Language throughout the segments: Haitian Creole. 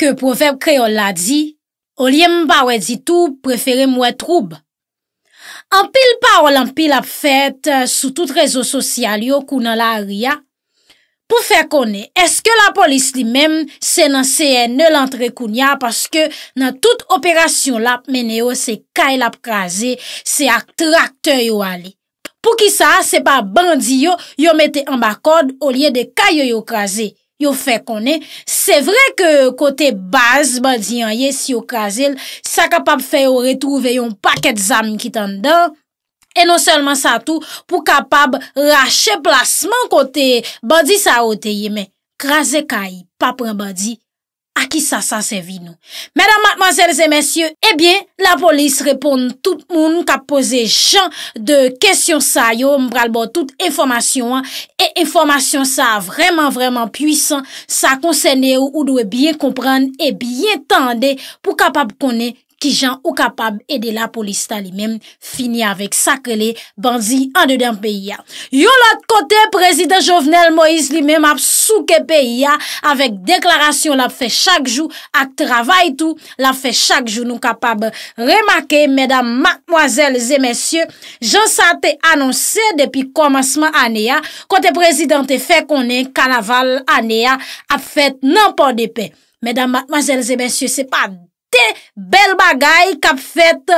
ke profep kreol la di, olye mpa wè di tou, prefere mwè troub. Anpil pa ol anpil ap fèt euh, sou tout rezo sosyal yo kou nan la aria. Pou fè konè, eske la polis li mem se nan CNL antre koun ya paske nan tout operasyon la mene yo se kay lap kaze, se akter akter yo ale. Pou ki sa, se pa bandi yo yo mette ambakod olye de kay yo yo kaze. Yo fe konen, se vre ke kote baz badi an ye si yo kaze l, sa kapab fe yo retouve yon paket zam ki tan dan. E non selman sa tou pou kapab rache plasman kote badi sa ote ye men. Kaze kayi, pa pren badi. ki sa sa se vi nou. Mèdam, mademansèles et mèsyè, ebyen, eh la polis reponde tout moun nou ka pose chan de kèsyon sa yo, mbralbo tout informasyon an, e informasyon sa vreman vreman pwisan, sa konseyne ou ou dwe byen komprende e byen tende pou kapab konen kèsyon. ki jan ou kapab ede la polista li mem finye avek sa kele bandi an de den peyi ya. Yon lat kote prezident Jovenel Moïse li mem ap souke peyi ya, avek deklarasyon la fe chak jou, at travay tou, la fe chak jou nou kapab remake, medam, makmwazel, zemensye, jan sa te anonsye depi komasman aneya, kote prezident te fe konen kanaval aneya ap fet nanpon de pe. Medam, makmwazel, zemensye, se pa... bel bagay kap fet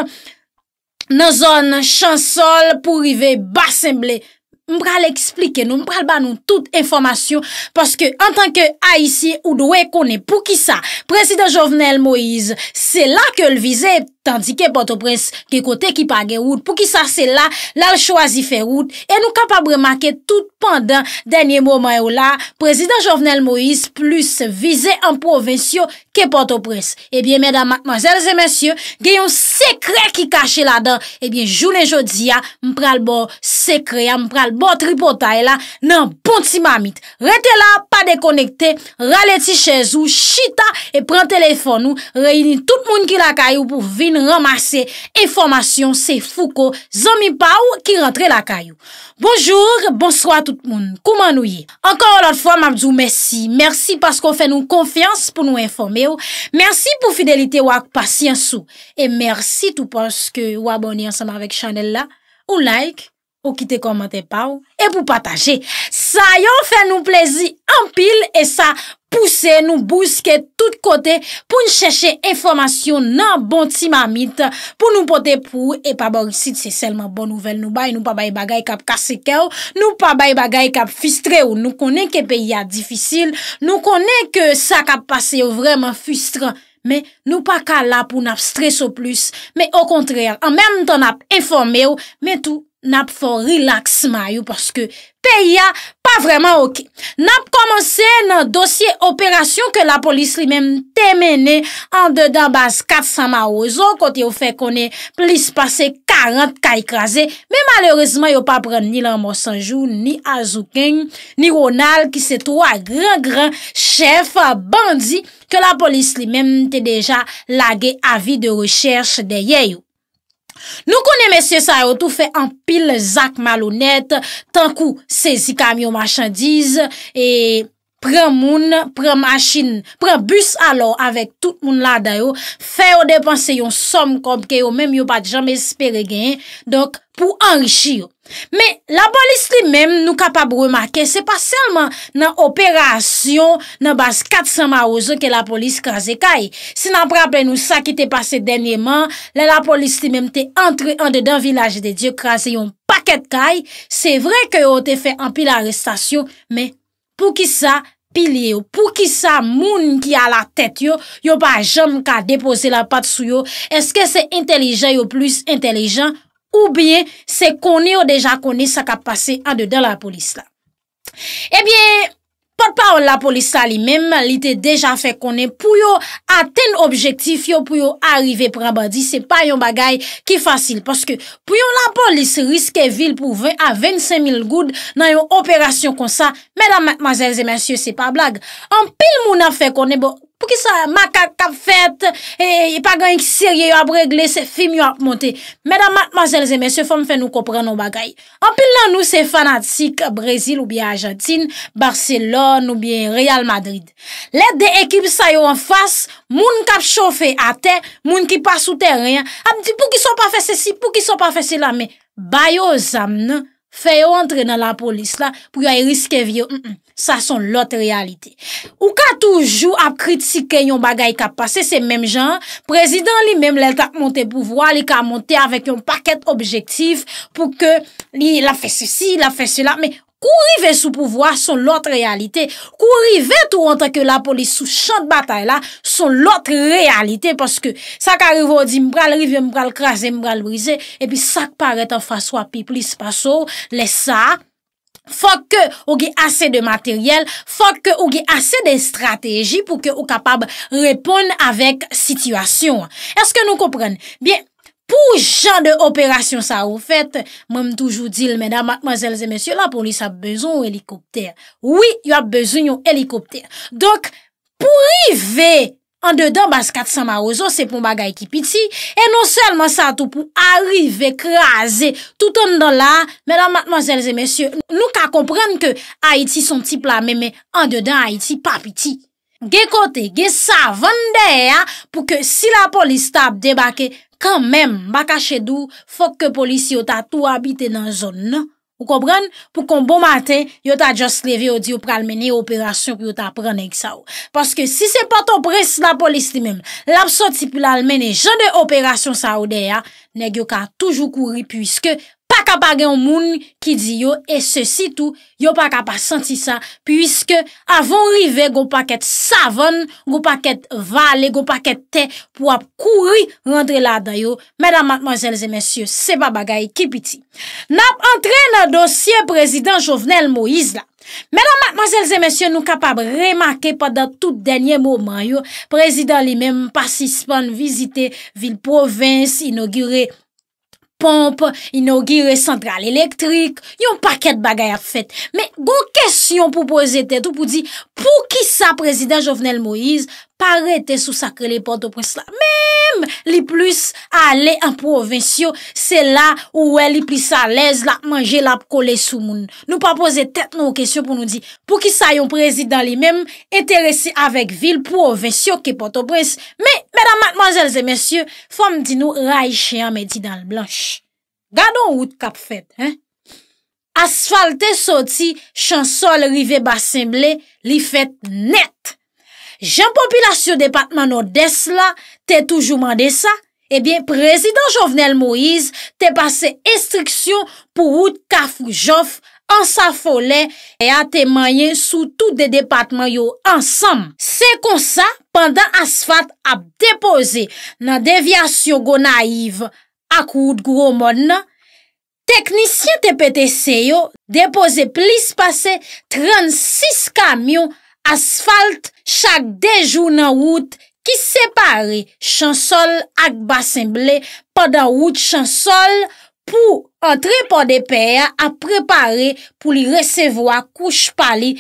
nan zon chansol pou rive basemble. Mpral explike nou, mpral ban nou tout informasyon, paske an tanke a yisi ou dwe kone pou ki sa, preside Jovenel Moise se la ke l vize e tandi ke porto pres ke kote ki page wout pou ki sa se la lal choazi fe wout e nou kapabre maket tout pandan denye mwoma e ou la prezident Jovenel Moïse plus vize an provensyo ke porto pres e bie medan mazelze mensyo genyon sekre ki kache la dan e bie jounen jodi a eh ah, mpral bo sekre a ah, mpral bo tripotay la nan bonti mamit rete la pa dekonekte rale ti chez ou chita e pren telefon ou reini tout moun ki la kayou pou vin Ramase informasyon se fuko zomi pa ou ki rentre la kayou Bonjou, bonsoi tout moun, kouman nou ye Ankon ou lot fwa mabdou, mersi Mersi paskou fè nou konfians pou nou informe ou Mersi pou fidelite wak pasyen sou E mersi tou paskou waboni ansama vek chanel la Ou like, ou kite komante pa ou E pou pataje Sayon fè nou plezi ampil E sa Pouse, nou bouse ke tout kote pou ncheche informasyon nan bon ti mamit pou nou pote pou. E pa ba ou sit se selman bon nouvel nou bay, nou pa bay bagay kap kase ke ou, nou pa bay bagay kap fistre ou. Nou konen ke pe ya difisil, nou konen ke sa kap pase ou vreman fistre. Men nou pa ka la pou nap stres ou plus, men ou kontre al, an men ton ap informe ou, men tou informe. nap fò rilaksman yo, paske peya pa vreman ok. Nap komanse nan dosye operasyon ke la polis li menm temene an de dan bas 400 ma ozo, kote yo fè konen plis pase 40 ka ikraze, me malorezman yo pa pren ni Lanmo Sanjou, ni Azoukeng, ni Ronald, ki se tro a gran gran chef bandi ke la polis li menm te deja lage avi de recherche de ye yo. Nou konen mèsyè sa yo tou fè anpil zak malounet, tankou sezi kamyon machan diz, e pren moun, pren machine, pren bus alò avèk tout moun la da yo, fè yo depanse yon som kom ke yo mèmyo bat jamè spere gen, donk pou anrişi yo. Men, la polis li menm nou kapab remake, se pa selman nan operasyon nan bas 400 ma ozon ke la polis kaze kaj. Se nan prapen nou sa ki te pase denyeman, la la polis li menm te entre an dedan vilaje de Diyo kaze yon paket kaj, se vre ke yo te fe an pil arrestasyon, men, pou ki sa pil yo, pou ki sa moun ki a la tet yo, yo pa jom ka depose la pat sou yo, eske se intelijan yo plus intelijan? Ou bie se konye ou deja konye sa ka pase a de de la polis eh la. E bie, pot pa ou la polis la li mem, li te deja fe konye, pou yo aten objektif, yo pou yo arrive pra badi, se pa yon bagay ki fasil. Paske pou yo la polis riske vil pou ven a 25.000 goud nan yon operasyon kon sa, medan mazelze mensyo se pa blag. An pil mou na fe konye bo. Pou ki sa maka kap fet, e, e pa gen yon sirye yo ap regle, se fim yo ap monte. Medan, majelze, mesye, fòm fè nou kopren nou bagay. Anpil nan nou se fanatik, Brezil ou biye Argentine, Barcelon ou biye Real Madrid. Le de ekip sa yo an fas, moun kap chofe ate, moun ki pa sou teryen, ap di pou ki so pa fè se si, pou ki so pa fè se la, anpil nan nou se fanatik, brezil ou biye Argentine, Barcelon ou biye Real Madrid. Sa son lote realite. Ou ka toujou ap kritike yon bagay ka pase, se menm jan, prezident li menm lel tak monte pouvoi, li ka monte avek yon paket objektif, pou ke li la fe se si, la fe se la, me kou rive sou pouvoi, son lote realite. Kou rive tou anta ke la polis sou chan batay la, son lote realite, paske sa ka rivo di mbral, rive mbral kras, mbral brize, e pi sak pare tan faso api, plis paso le sa, Fòk kè ou gè asè de materyèl, fòk kè ou gè asè de stratèji pou kè ou kapab repon avèk situasyon. Eskè nou kompren? Bien, pou jan de operasyon sa ou fèt, mèm toujou dil, mèdam, mèzelzè, mèsyò, la polis ap bezoun ou helikopter. Oui, yo ap bezoun yon helikopter. Dok, pou rivek. an dedan bas 400 marouzo se pou bagay ki piti, e nou selman sa tou pou arrive kreaze touton dan la, menan matmanzelze mensyo, nou ka komprende ke Haiti son tip la meme, an dedan Haiti pa piti, ge kote, ge sa vande ya, pou ke si la polis tab debake, kan men baka chedou, fok ke polis yo ta tou habite nan zon nan. Ou kompran pou kon bon maten yo ta just leve o diyo pral mene operasyon ki yo ta pran neg sa ou. Paske si se pato pres la polis li mem, lapso tipi lal mene jan de operasyon sa ou de ya, neg yo ka toujou kouri pwiske... kapage yon moun ki di yo e se si tou, yo pa kapa senti sa pwiske avon rive go paket savon, go paket vale, go paket te pou ap kouri rentre la da yo menan matmanjelze mensyo, se pa bagay ki piti. Nap antre nan dosye prezident jovenel Moïse la. Menan matmanjelze mensyo nou kapab remarke padan tout denye mouman yo, prezident li menm pasispan vizite vil provins inogure ou Pomp, inogire central elektrik, yon paket bagayat fet. Men, goun kesyon pou pose tet ou pou di, pou ki sa prezident Jovenel Moïse? pa rete sou sakre li Port-au-Prince la, mem li plis ale en provincio, se la ou we li plis alez la, manje la pou kole sou moun. Nou pa pose tet nou kesyon pou nou di, pou ki sayon prezidant li mem, enterese avek vil provincio ke Port-au-Prince. Me, me damat manjelze mensyo, fom di nou ray cheyan me di dan l'blanche. Gadon wout kap fed, he? Asfalte soti, chansol rive basenble, li fed net. Jan populasyon depatman nou des la, te toujou mande sa? Ebyen, eh prezident Jovenel Moïse te pase estriksyon pou wout kafou jof ansafole e a te mayen sou tout de depatman yo ansam. Se konsa, pandan asfat ap depose nan devyasyon go naiv ak wout gwo mon, teknisyen te pete se yo depose plis pase 36 kamyon Asfalt chak dejou nan wout ki separe chansol ak basenble padan wout chansol pou antre podepen a prepari pou li resevo ak kouch pali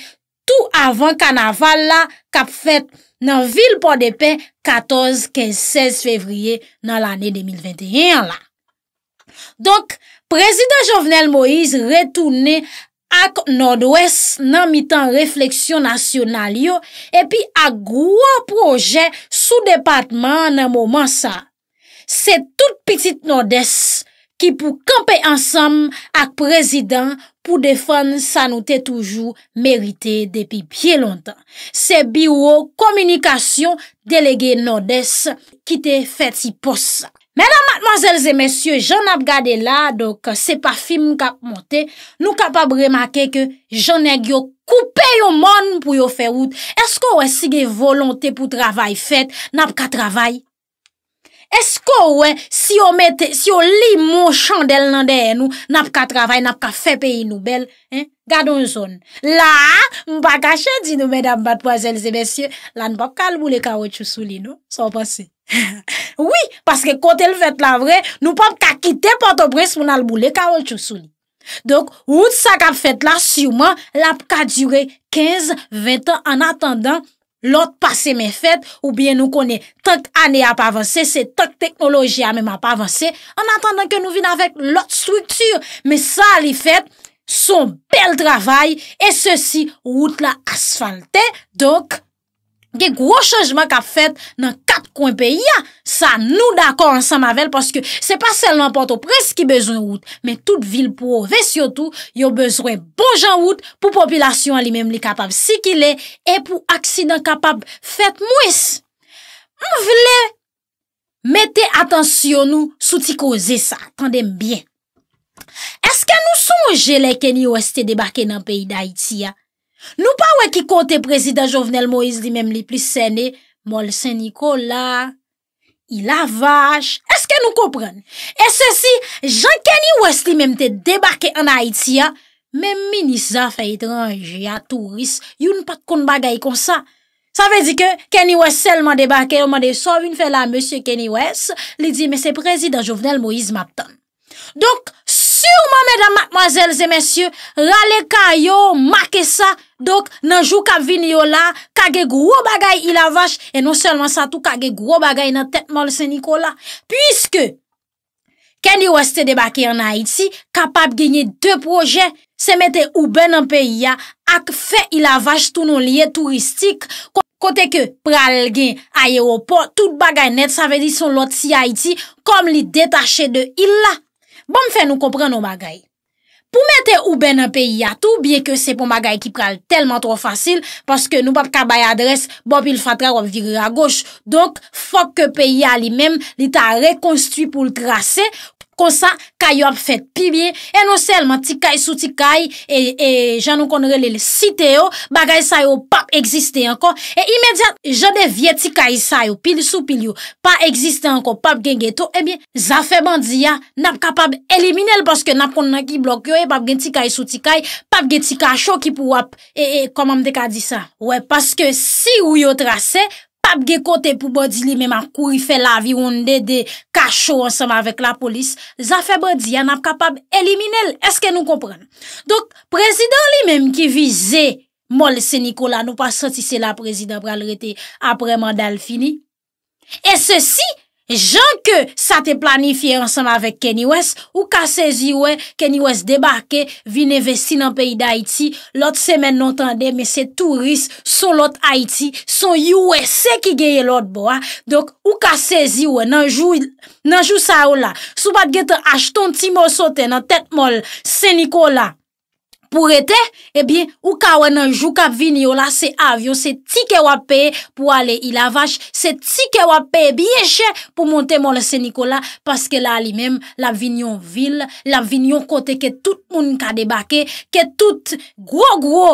tou avan kanaval la kap fet nan vil podepen 14-15-16 fevriye nan l ane 2021 la. Donk, prezident Jovenel Moïse retoune ak Nord-Ouest nan mitan refleksyon nasyonal yo epi ak gwa proje sou departman nan mouman sa. Se tout pitit Nord-Est ki pou kampe ansam ak prezident pou defan sa nou te toujou merite depi bie lontan. Se biwo komunikasyon delege Nord-Est ki te feti posa. Mèdame, mademoiselles et messieurs, jen ap gade la, dok se pa film kap monte, nou kap ap remake ke jen e gyo koupe yon mon pou yon ferout. Esko ou esige volante pou travay fet, nap ka travay? Esko wè, si yo li mò chandel nan deyè nou, nap ka travay, nap ka fè peyi nou, bel? Gado yon zon. La, mpa kache di nou, mèdam, bat, poazèl, zè, bensye, la npa kak albou le kawal chousou li nou, son passe. Oui, paske kote l fèt la vre, nou pa mka kite patobres mou nalbou le kawal chousou li. Dok, wout sa kak fèt la, syouman, lap ka dure 15-20 an an atendan, lot pase men fet, oubyen nou konen tak ane ap avanse, se tak teknoloji a men ap avanse, an atendan ke nou vin avek lot strukture, men sa li fet, son bel travay, e se si wout la asfalte, dok, gen gwo chanjman kap fet nan kat kon peyi ya. Sa nou d'akon ansan mavel paske se pa sel nan porto preski bezoun wout, men tout vil pou ou ve syotou, yo bezwen bon jan wout pou populasyon li mem li kapab si ki le e pou aksidant kapab fet mwes. Mw vle, mette atansyon nou sou ti koze sa. Tandem bien. Eske nou sou mw jelè ke ni ou este debake nan peyi da iti ya? Nou pa wè ki kote prezident Jovenel Moïse li mèm li plis sène, mol sè Nikola, il avache, eske nou kopren? E sè si, Jean Kenny West li mèm te debake an Haitia, mèm minisa fè itranj, ya turis, yon pat kon bagay kon sa. Sa vè di ke, Kenny West selman debake, yon man de sov yon fè la, M. Kenny West, li di, mè se prezident Jovenel Moïse map tan. Piyouman medan matmazelze mensyou, rale kanyo, make sa, dok nanjou kap vin yo la, kage gro bagay il avash, e non selman sa tou kage gro bagay nan tetmol se Nikola. Puiske, ken di waste debake an Haiti, kapap genye de proje, se mette ouben an peyi ya, ak fe il avash tou non liye turistik, kote ke pral gen ayeropor, tout bagay net sa ve di son lot si Haiti, kom li detache de il la. Bon m fè nou kompren nou bagay. Pou mette ou ben an peyi a tou, bie ke se pon bagay ki pral telman tro fasil, paske nou pap kabay adres, bop il fatre ob viri a goch. Donk, fok ke peyi a li men, li ta rekonstuit pou l krasen, Kon sa, kay yo ap fet pi bie. E nou selman, ti kay sou ti kay, e, e jan nou kon rele le site yo, bagay sa yo pap egziste ankon. E imediat, jode vie ti kay sa yo, pil sou pil yo, pa egziste ankon, pap gen gen to, e bie, zafè bandiya, nap kapab elimine l, paske nap kon naki blok yo, e pap gen ti kay sou ti kay, pap gen ti ka chokip ou ap. E, e kom am de ka di sa. Ouè, paske si ou yo trase, ap ge kote pou bodi li menman kou y fe la viwonde de kachou ansenman vek la polis, zan fe bodi an ap kapab elimine el, eske nou kompran? Donk, prezident li menm ki vize mol se Nikola nou pa santi se la prezident pral rete apreman dal fini e se si Jan ke sa te planifiye ansan avek Kenny West, ou ka sezi we, Kenny West debake, vine vesti nan peyi da Haiti, lot semen nontande, me se turist, son lot Haiti, son US, se ki geye lot bo. Dok, ou ka sezi we, nanjou sa ou la, sou bat gete ashton ti mol sote nan tet mol, se Nikola. Pou rete, ebyen, eh ou kawen anjou kap vin yo la, se avyon, se ti ke wap pe pou ale il avache, se ti ke wap pe biyeche pou monte mol se Nikola, paske la li menm, la vin yon vil, la vin yon kote ke tout moun ka debake, ke tout gro gro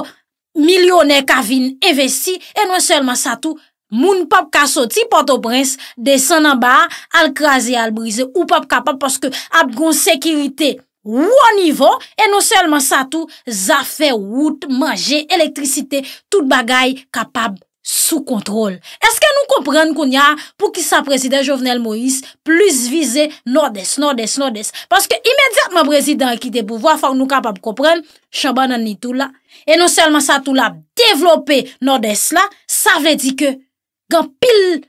milyonè ka vin evesi, e nou selman sa tou, moun pap ka soti poto prens de sanan ba, al krazi, al brize, ou pap ka pap paske ap gon sekirite. Wou an ivo, e nou selman sa tou zafè wout, manje, elektrisite, tout bagay kapab sou kontrol. Eske nou komprenn koun ya pou ki sa prezident Jovenel Moïse plus vize Nord-Est, Nord-Est, Nord-Est. Paske imediatman prezident ki te pou wafan nou kapab komprenn, chanban nan ni tou la. E nou selman sa tou la, devlopè Nord-Est la, sa vle di ke gan pil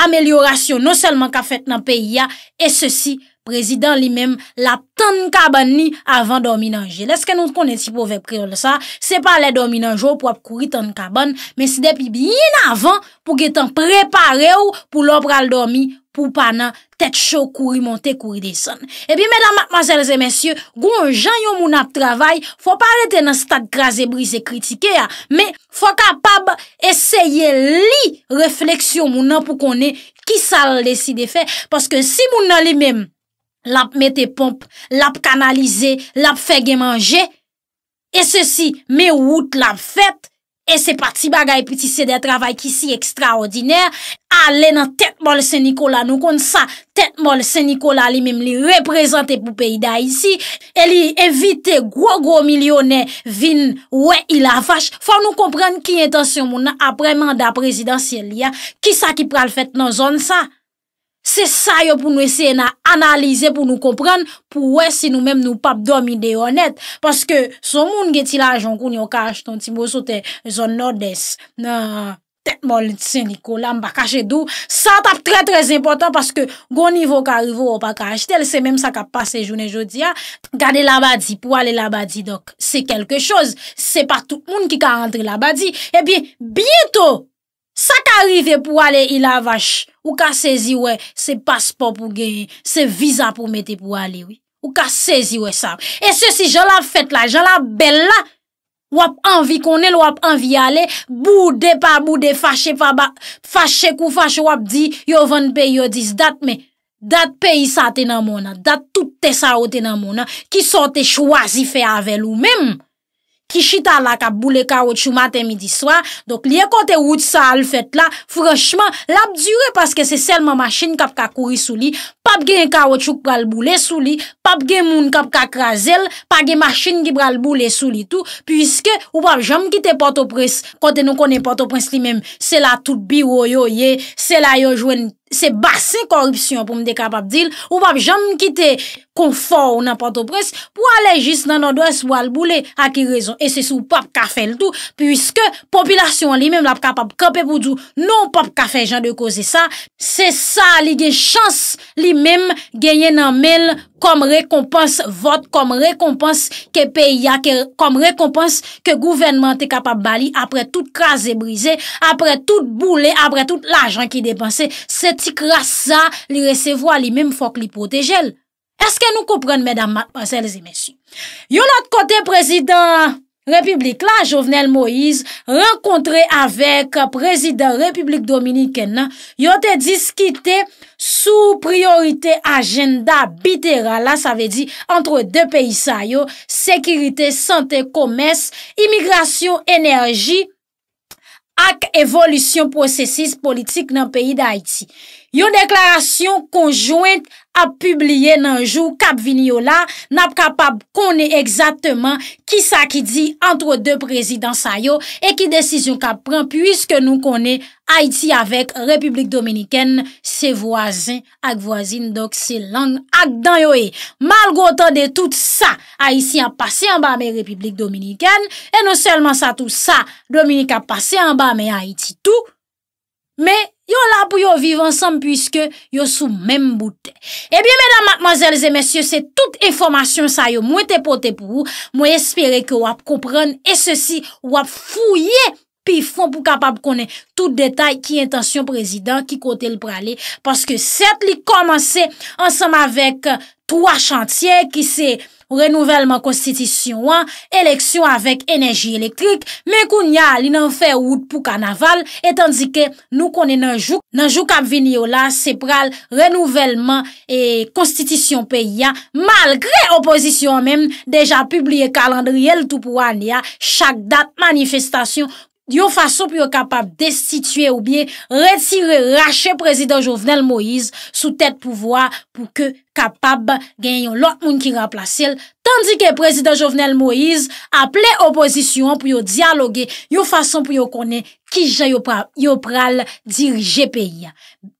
amelyorasyon nou selman ka fèt nan peyi ya, e se si moun. prezidant li mem la tan kaban ni avan dormi nan jil. Eske nou konen si pou vek priyo le sa, se pa ale dormi nan jil pou ap kouri tan kaban, men si depi bin avan pou getan prepare ou pou lopral dormi pou pa nan tet chou kouri monte kouri de son. E bi menan matmazelze mensyo, goun jan yon moun ap travay, fwa pare ten an stat graze brise kritike ya, men fwa kapab esye li refleksyon moun an pou konen ki sal de si de fe, paske si moun nan li mem l ap mette pomp, l ap kanalize, l ap fege manje, e se si me wout l ap fet, e se pati bagay piti se de travay ki si ekstraordiner, ale nan tet mol sen Nikola nou kon sa, tet mol sen Nikola li mem li reprezante pou peyda isi, e li evite gwo gwo milyonè vin we il avache, fwa nou kompren ki intasyon moun ap remanda prezidansye li ya, ki sa ki pral fet nan zon sa? Se sa yo pou nou eseye nan analize pou nou kompren, pou wese nou menm nou pap dom ide yon net. Paske son moun geti la ajon koun yon kaj ton ti boso te zon nordes nan tetmol tsenikola mba kaj edou. Sa tap tre trez importan paske gouni vo ka rivo wopakaj tel, se menm sa ka pase jounen jodi ya. Gade la badi pou ale la badi dok, se kelke chos, se pa tout moun ki ka antre la badi. E pi bieto! Sa ka arrive pou ale il avache, ou ka sezi we se paspo pou geye, se viza pou mete pou ale, ou ka sezi we sa. E se si jala fet la, jala bel la, wap anvi konel, wap anvi ale, boude pa boude, fache pa ba, fache kou fache, wap di, yo van pe yo dis dat me, dat pe yi sa te nan mona, dat tout te sa o te nan mona, ki sa te chwazi fe avel ou mem. Kishita la kap boule ka wot chou maten midi swa Dok liye kote wot sa al fèt la Frèchman, lap dure paske se selman machin kap ka kouri sou li pap gen kawot chouk pral boulè sou li, pap gen moun kap kak razel, pa gen machin ki pral boulè sou li tou, pwiske ou pap jam kite porto pres, kote nou konen porto pres li men, se la tout biroyo ye, se la yo jwen se basen korupsyon, pou mde kapap dil, ou pap jam kite konfor ou nan porto pres, pou ale jis nan adwans wale boulè, a ki rezon, e se sou pap ka fel tou, pwiske popilasyon li men, lap kapap kope pou tou, nou pap ka fel jan de kose sa, se sa li gen chans li men, mèm genyen nan mil kom rekompans vot, kom rekompans ke pey ya, kom rekompans ke gouvenman te kapab bali apre tout kras e brise, apre tout boule, apre tout l'ajan ki depanse, se ti kras sa li resevo a li mèm fok li protejel. Eske nou koupren, mèdame, masele, zi mèsy. Yo lòt kote prezident! Republik la, Jovenel Moïse, renkontre avek prezident Republik Dominiken na, yo te diskite sou priorite agenda bitera la, sa ve di, antre de peyi sa yo, sekirite, sante, komes, imigrasyon, enerji, ak evolisyon posesis politik nan peyi da Haiti. Yo deklarasyon konjouent a publiye nanjou kap vini yo la, nap kapab kone egzatman ki sa ki di antre de prezidans a yo, e ki desisyon kap pren, pwiske nou kone Haiti avek Republik Dominiken, se voazin ak voazin, dok se lang ak dan yo e. Malgo otan de tout sa, Haitien pase an ba me Republik Dominiken, e nou selman sa tout sa, Dominika pase an ba me Haiti tou, Men, yo la pou yo vive ansanm, pwiske yo sou menm bouten. Ebyen, menan, matmazel, zemesye, se tout informasyon sa yo, mwen te pote pou ou, mwen espere ke wap kompran, e se si, wap fouye, pi fon pou kapap konen tout detay ki intasyon prezident, ki kote l prale, paske set li komanse ansanm avek 3 chantye ki se Renouvelman konstitisyon wan, eleksyon avèk enerji elektrik, mèkoun ya li nan fè wout pou kanaval, etan dike nou konen nanjouk, nanjouk ap vini yo la, se pral renouvelman e konstitisyon pe ya, malgré oposisyon mèm, deja publie kalandri el toupouan ya, chak dat manifestasyon konen. yo fason pou yo kapab destituye ou biye retire rache prezident Jovenel Moïse sou tèt pouvoi pou ke kapab gen yon lot moun ki raplase el, tandi ke prezident Jovenel Moïse aple opozisyon pou yo diyaloge yo fason pou yo konen ki je yo pral dirije peyi.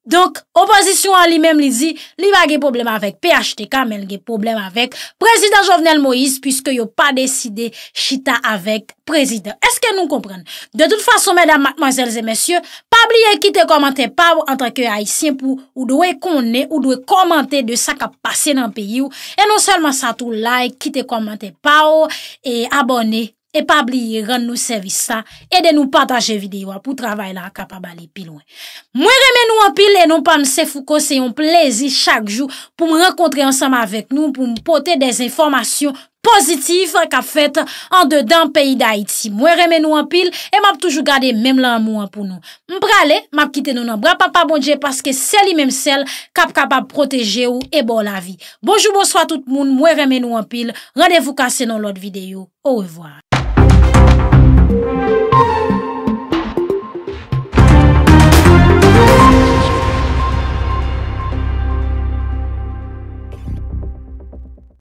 Donk, opozisyon an li mem li di, li va ge problem avèk PHTK, men ge problem avèk prezident Jovenel Moïse, pwiske yo pa deside chita avèk prezident. Eske nou kompren? De tout fason, mèdam, manjèlzè, mèsyè, pa bliye ki te komante pa ou, an tanke haisyen pou ou dwe konne, ou dwe komante de sa ka pase nan peyi ou, e non selman sa tou like, ki te komante pa ou, e abone. e pa bli yi ren nou servisa e de nou pataje videyo apou travay la kapab ale pil wè. Mwen reme nou an pil, e nou pan se fukou se yon plezi chak jou pou mwen renkontre ansama avek nou, pou mwen pote des informasyon pozitif kap fet an de dan peyi da Haiti. Mwen reme nou an pil, e map toujou gade mem lan mou an pou nou. M pra le, map kite nou nan bra pa pa bonje, paske sel yi menm sel kap kapab proteje ou e bo la vi. Bonjou, bonsoi tout moun, mwen reme nou an pil, randevou kase nan lot videyo, ouwevwa. Thank you.